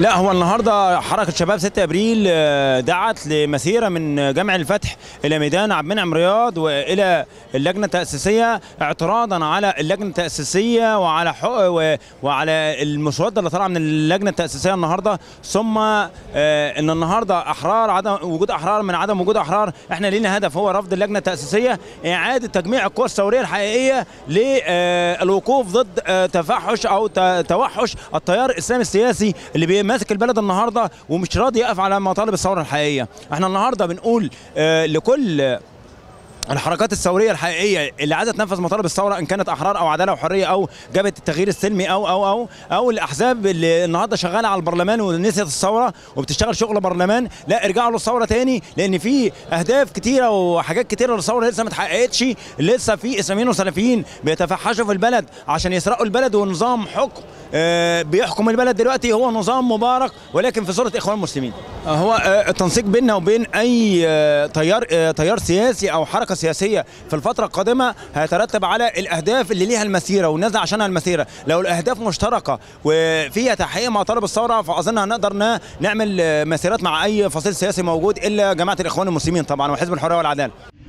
لا هو النهارده حركه شباب 6 ابريل آه، دعت لمسيره من جامع الفتح الى ميدان عبد المنعم رياض والى اللجنه التاسيسيه اعتراضا على اللجنه التاسيسيه وعلى حق وعلى المسوده اللي طالعه من اللجنه التاسيسيه النهارده ثم آه، ان النهارده احرار عدم وجود احرار من عدم وجود احرار احنا لينا هدف هو رفض اللجنه التاسيسيه اعاده تجميع القوى الثوريه الحقيقيه للوقوف آه، ضد تفحش او توحش التيار الاسلامي السياسي اللي بيمارس ماسك البلد النهارده ومش راضي يقف على مطالب الثوره الحقيقيه احنا النهارده بنقول آه، لكل الحركات الثوريه الحقيقيه اللي عايزه تنفذ مطالب الثوره ان كانت احرار او عداله وحريه او جبهه التغيير السلمي او او او او الاحزاب اللي النهارده شغاله على البرلمان ونسيت الثوره وبتشتغل شغل برلمان لا ارجعوا للثوره تاني لان في اهداف كتيره وحاجات كتيره للثوره لسه ما اتحققتش لسه في اسلاميين وسلفيين بيتفحشوا في البلد عشان يسرقوا البلد ونظام حكم آه، بيحكم البلد دلوقتي هو نظام مبارك ولكن في صوره اخوان المسلمين آه، هو آه، التنسيق بيننا وبين اي تيار تيار سياسي او حركه سياسيه في الفتره القادمه هيترتب على الاهداف اللي ليها المسيره والناس عشانها المسيره لو الاهداف مشتركه وفيها تحقيق مطالب الثوره فاظن هنقدر نعمل مسيرات مع اي فصيل سياسي موجود الا جماعه الاخوان المسلمين طبعا وحزب الحريه والعداله